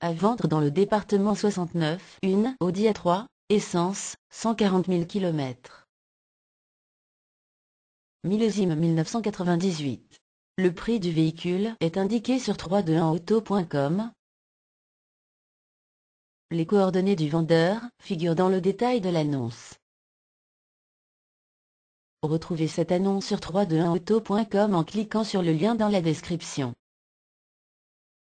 À vendre dans le département 69, une Audi A3, essence, 140 000 km. Millésime 1998. Le prix du véhicule est indiqué sur 321auto.com. Les coordonnées du vendeur figurent dans le détail de l'annonce. Retrouvez cette annonce sur 321auto.com en cliquant sur le lien dans la description.